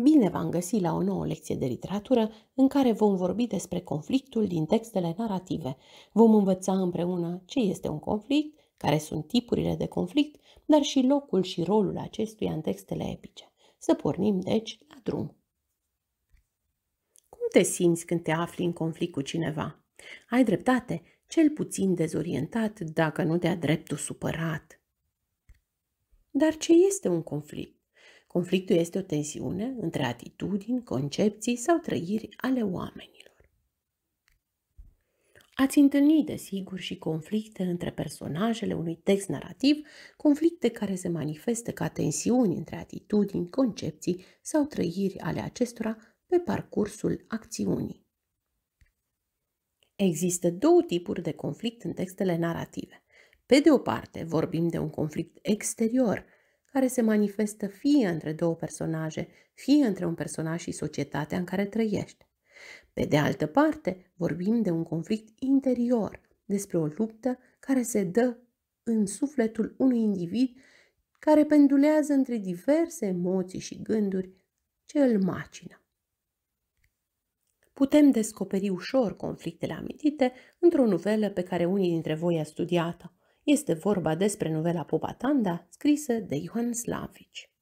Bine v-am găsit la o nouă lecție de literatură în care vom vorbi despre conflictul din textele narrative. Vom învăța împreună ce este un conflict, care sunt tipurile de conflict, dar și locul și rolul acestuia în textele epice. Să pornim, deci, la drum. Cum te simți când te afli în conflict cu cineva? Ai dreptate, cel puțin dezorientat, dacă nu de-a dreptul supărat. Dar ce este un conflict? Conflictul este o tensiune între atitudini, concepții sau trăiri ale oamenilor. Ați întâlnit, desigur, și conflicte între personajele unui text narrativ, conflicte care se manifestă ca tensiuni între atitudini, concepții sau trăiri ale acestora pe parcursul acțiunii. Există două tipuri de conflict în textele narrative. Pe de o parte, vorbim de un conflict exterior – care se manifestă fie între două personaje, fie între un personaj și societatea în care trăiește. Pe de altă parte, vorbim de un conflict interior, despre o luptă care se dă în sufletul unui individ care pendulează între diverse emoții și gânduri ce îl macină. Putem descoperi ușor conflictele amintite într-o novelă pe care unii dintre voi a studiat-o, este vorba despre novela Popatanda, scrisă de Ioan Slavici.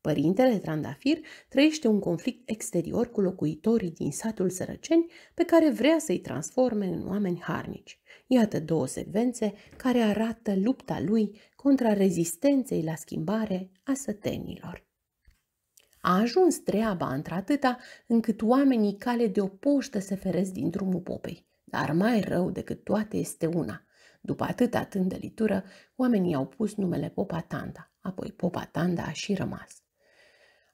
Părintele Trandafir trăiește un conflict exterior cu locuitorii din satul Sărăceni pe care vrea să-i transforme în oameni harnici. Iată două secvențe care arată lupta lui contra rezistenței la schimbare a sătenilor. A ajuns treaba într-atâta încât oamenii cale de o poștă se feresc din drumul popei. Dar mai rău decât toate este una. După atâta tândălitură, oamenii au pus numele Popa Tanda, apoi Popa Tanda a și rămas.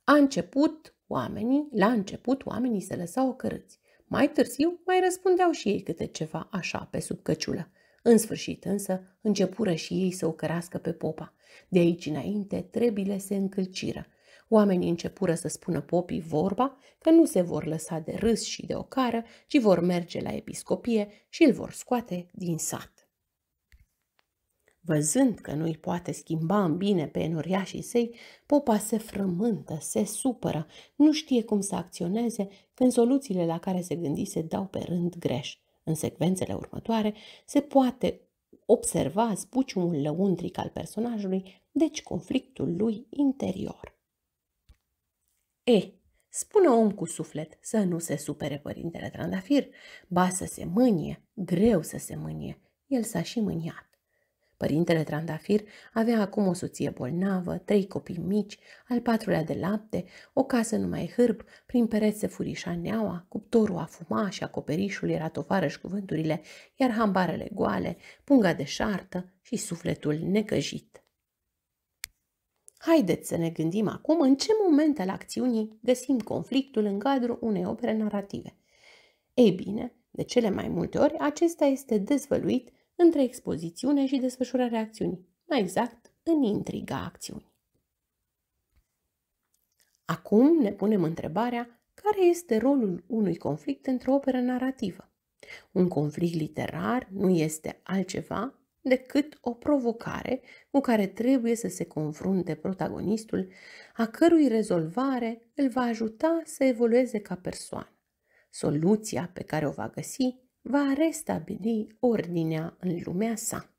A început oamenii, la început oamenii se lăsau cărâți. Mai târziu mai răspundeau și ei câte ceva așa pe sub căciulă. În sfârșit însă începură și ei să o cărască pe popa. De aici înainte trebile se încălciră. Oamenii începură să spună popii vorba că nu se vor lăsa de râs și de ocară, ci vor merge la episcopie și îl vor scoate din sat. Văzând că nu-i poate schimba în bine pe și săi, popa se frământă, se supără, nu știe cum să acționeze când soluțiile la care se gândise dau pe rând greș. În secvențele următoare se poate observa zbuciumul lăuntric al personajului, deci conflictul lui interior. E, eh, spune om cu suflet să nu se supere părintele Trandafir, ba să se mânie, greu să se mânie, el s-a și mâniat. Părintele Trandafir avea acum o soție bolnavă, trei copii mici, al patrulea de lapte, o casă numai hârb, prin pereți se furișa neaua, cuptorul a fuma și acoperișul era tovarăș cu vânturile, iar hambarele goale, punga de șartă și sufletul necăjit. Haideți să ne gândim acum în ce moment al acțiunii găsim conflictul în cadrul unei opere narrative. Ei bine, de cele mai multe ori acesta este dezvăluit între expozițiune și desfășurarea acțiunii, mai exact, în intriga acțiunii. Acum ne punem întrebarea care este rolul unui conflict într-o operă narrativă. Un conflict literar nu este altceva decât o provocare cu care trebuie să se confrunte protagonistul, a cărui rezolvare îl va ajuta să evolueze ca persoană. Soluția pe care o va găsi va restabili ordinea în lumea sa.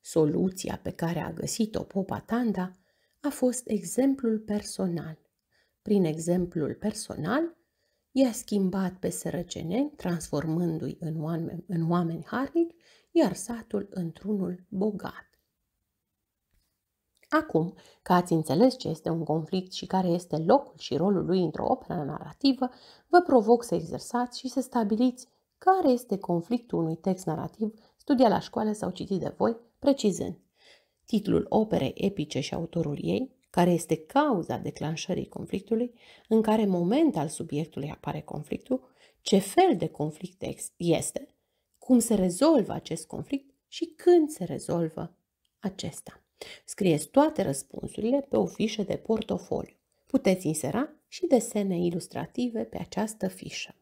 Soluția pe care a găsit-o Popa Tanda a fost exemplul personal. Prin exemplul personal, i-a schimbat pe sărăceneni, transformându-i în oameni, în oameni harnici, iar satul într-unul bogat. Acum că ați înțeles ce este un conflict și care este locul și rolul lui într-o operă narrativă, vă provoc să exersați și să stabiliți care este conflictul unui text narrativ studiat la școală sau citit de voi, precizând titlul operei epice și autorul ei, care este cauza declanșării conflictului, în care moment al subiectului apare conflictul, ce fel de conflict este, cum se rezolvă acest conflict și când se rezolvă acesta. Scrieți toate răspunsurile pe o fișă de portofoliu. Puteți insera și desene ilustrative pe această fișă.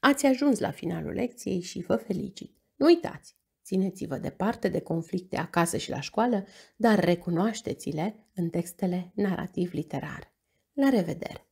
Ați ajuns la finalul lecției și vă felicit. Nu uitați, țineți-vă departe de conflicte acasă și la școală, dar recunoașteți-le în textele narativ-literare. La revedere!